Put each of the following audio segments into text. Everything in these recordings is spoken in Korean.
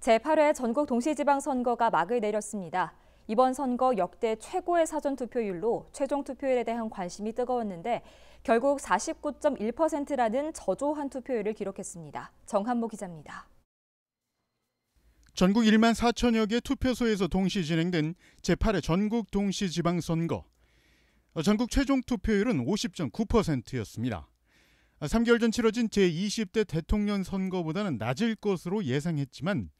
제8회 전국 동시지방선거가 막을 내렸습니다. 이번 선거 역대 최고의 사전투표율로 최종 투표율에 대한 관심이 뜨거웠는데 결국 49.1%라는 저조한 투표율을 기록했습니다. 정한모 기자입니다. 전국 1만 4천여 개 투표소에서 동시 진행된 제8회 전국 동시지방선거. 전국 최종 투표율은 50.9%였습니다. 3개월 전 치러진 제20대 대통령 선거보다는 낮을 것으로 예상했지만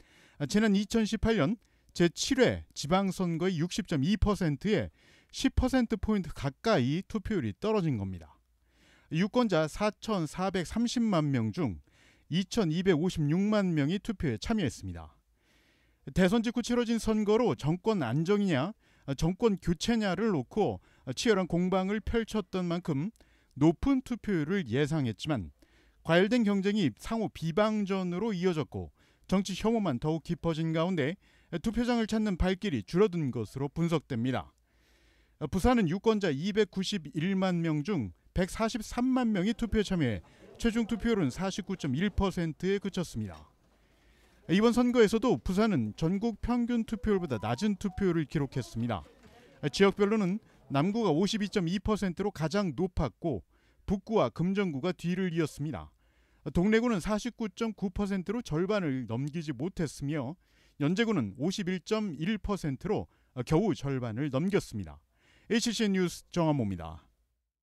아, 지난 2018년 제7회 지방선거의 60.2%에 10%포인트 가까이 투표율이 떨어진 겁니다. 유권자 4,430만 명 중 2,256만 명이 투표에 참여했습니다. 대선 직후 치러진 선거로 정권 안정이냐, 아, 정권 교체냐를 놓고 아, 치열한 공방을 펼쳤던 만큼 높은 투표율을 예상했지만 과열된 경쟁이 상호 비방전으로 이어졌고 정치 혐오만 더욱 깊어진 가운데 투표장을 찾는 발길이 줄어든 것으로 분석됩니다. 부산은 유권자 291만 명 중 143만 명이 투표 참여해 최종 투표율은 49.1%에 그쳤습니다. 이번 선거에서도 부산은 전국 평균 투표율보다 낮은 투표율을 기록했습니다. 지역별로는 남구가 52.2%로 가장 높았고 북구와 금정구가 뒤를 이었습니다. 동래구는 49.9%로 절반을 넘기지 못했으며 연제구는 51.1%로 겨우 절반을 넘겼습니다. HCN 뉴스 정한모입니다.